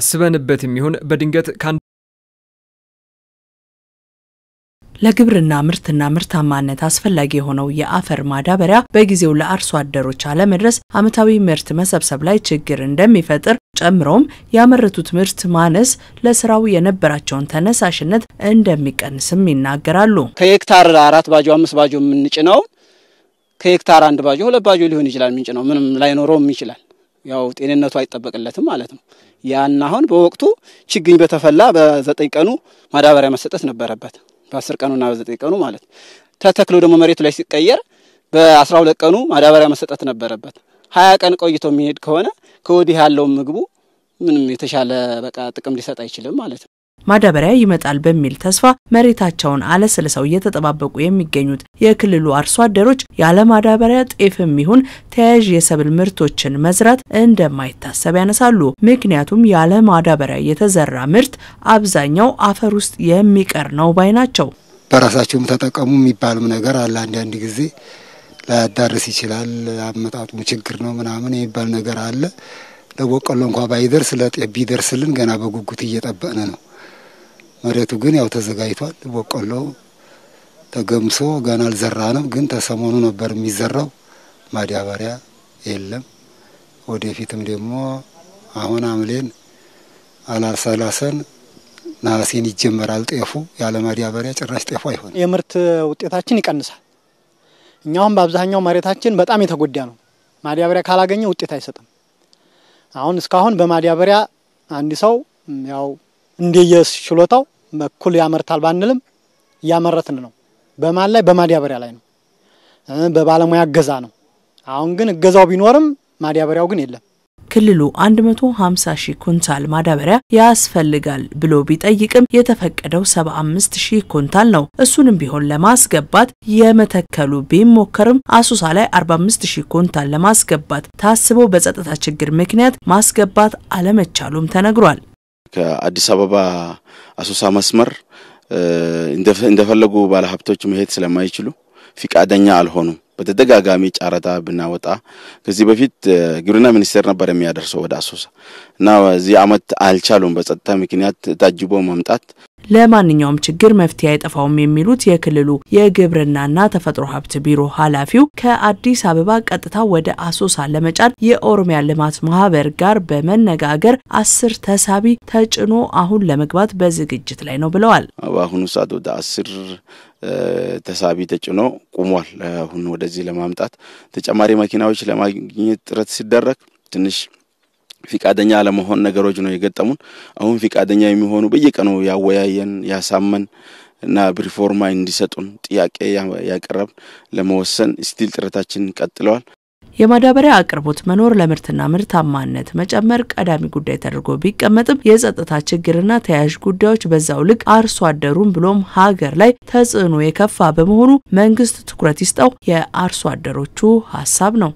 አስበንበት የሚሆን በድንገት ካን ለግብርና ምርትና ምርታማነት አስፈላጊ የሆነው የአፈር ማዳበሪያ በጊዜው ለአርሶ አደሮች አለመድረስ ዓመታዊ ምርት መሰብሰብ ላይ ችግር እንደሚፈጥር ጨምሮም ያመረቱት ምርት ማነስ ለስራው የነበራቸውን ተነሳሽነት እንደሚቀንስም ይናገራሉ። ከሄክታር አራት ባጆ አምስት ባጆ የምንጭነው ከሄክታር አንድ ባጆ ሁለት ባጆ ሊሆን ይችላል ምንጭ ነው ምንም ላይኖረውም ይችላል ያው ጤንነቱ አይጠበቅለትም ማለት ነው። ያን አሁን በወቅቱ ችግኝ በተፈላ በዘጠኝ ቀኑ ማዳበሪያ መሰጠት ነበረበት፣ በአስር ቀኑና በዘጠኝ ቀኑ ማለት ተተክሎ ደግሞ መሬቱ ላይ ሲቀየር በአስራ ሁለት ቀኑ ማዳበሪያ መሰጠት ነበረበት። ሀያ ቀን ቆይቶ የሚሄድ ከሆነ ከወዲህ ያለው ምግቡ ምንም የተሻለ በቃ ጥቅም ሊሰጥ አይችልም ማለት ነው። ማዳበሪያ ይመጣል በሚል ተስፋ መሬታቸውን አለስልሰው እየተጠባበቁ የሚገኙት የክልሉ አርሶ አደሮች ያለ ማዳበሪያ ጤፍም ይሁን ተያያዥ የሰብል ምርቶችን መዝራት እንደማይታሰብ ያነሳሉ። ምክንያቱም ያለ ማዳበሪያ የተዘራ ምርት አብዛኛው አፈር ውስጥ የሚቀር ነው ባይ ናቸው። በራሳቸውም ተጠቀሙ የሚባልም ነገር አለ። አንዳንድ ጊዜ ላያዳርስ ይችላል፣ አመጣጡም ችግር ነው ምናምን የሚባል ነገር አለ። ለበቆሎ እንኳ ባይደርስ ለጤፍ ቢደርስልን ገና በጉጉት እየጠበቅን ነው። መሬቱ ግን ያው ተዘጋጅቷል። በቆሎ ተገምሶ ገና አልዘራንም፣ ግን ተሰሞኑ ነበር የሚዘራው። ማዳበሪያ የለም። ወደፊትም ደግሞ አሁን አምሌን አላሰላሰን ነሐሴን ይጀመራል ጤፉ። ያለ ማዳበሪያ ጭራሽ ጤፉ አይሆንም። የምርት ውጤታችን ይቀንሳል። እኛውም በአብዛኛው መሬታችን በጣም የተጎዳ ነው። ማዳበሪያ ካላገኘ ውጤት አይሰጥም። አሁን እስካሁን በማዳበሪያ አንድ ሰው ያው እንደየስ ችሎታው እኩል ያመርታል ባንልም እያመረትን ነው። በማን ላይ? በማዳበሪያ ላይ ነው። በባለሙያ እገዛ ነው። አሁን ግን እገዛው ቢኖርም ማዳበሪያው ግን የለም። ክልሉ 150 ሺህ ኩንታል ማዳበሪያ ያስፈልጋል ብሎ ቢጠይቅም የተፈቀደው 75 ሺህ ኩንታል ነው። እሱንም ቢሆን ለማስገባት የመተከሉ ቢሞከርም አሶሳ ላይ 45 ሺህ ኩንታል ለማስገባት ታስቦ በጸጥታ ችግር ምክንያት ማስገባት አለመቻሉም ተነግሯል። ከአዲስ አበባ አሶሳ መስመር እንደፈለጉ ባለሀብቶች መሄድ ስለማይችሉ ፍቃደኛ አልሆኑም። በተደጋጋሚ ጨረታ ብናወጣ ከዚህ በፊት ግብርና ሚኒስቴር ነበር የሚያደርሰው ወደ አሶሳ እና በዚህ አመት አልቻሉም። በጸጥታ ምክንያት ታጅቦ መምጣት ለማንኛውም ችግር መፍትሄ አይጠፋውም የሚሉት የክልሉ የግብርናና ተፈጥሮ ሀብት ቢሮ ኃላፊው ከአዲስ አበባ ቀጥታ ወደ አሶሳ ለመጫን የኦሮሚያ ልማት ማህበር ጋር በመነጋገር አስር ተሳቢ ተጭኖ አሁን ለመግባት በዝግጅት ላይ ነው ብለዋል። በአሁኑ ሰዓት ወደ አስር ተሳቢ ተጭኖ ቁሟል። አሁን ወደዚህ ለማምጣት ተጨማሪ መኪናዎች ለማግኘት ጥረት ሲደረግ ትንሽ ፊቃደኛ አለመሆን ነገሮች ነው የገጠሙን። አሁን ፊቃደኛ የሚሆኑ በየቀኑ ያወያየን ያሳመን እና ሪፎርማ እንዲሰጡን ጥያቄ ያቀረብን ለመወሰን ስቲል ጥረታችን ቀጥለዋል። የማዳበሪያ አቅርቦት መኖር ለምርትና ምርታማነት መጨመር ቀዳሚ ጉዳይ ተደርጎ ቢቀመጥም የጸጥታ ችግርና ተያያዥ ጉዳዮች በዛው ልክ አርሶ አደሩን ብሎም ሀገር ላይ ተጽዕኖ የከፋ በመሆኑ መንግስት ትኩረት ይስጠው የአርሶ አደሮቹ ሀሳብ ነው።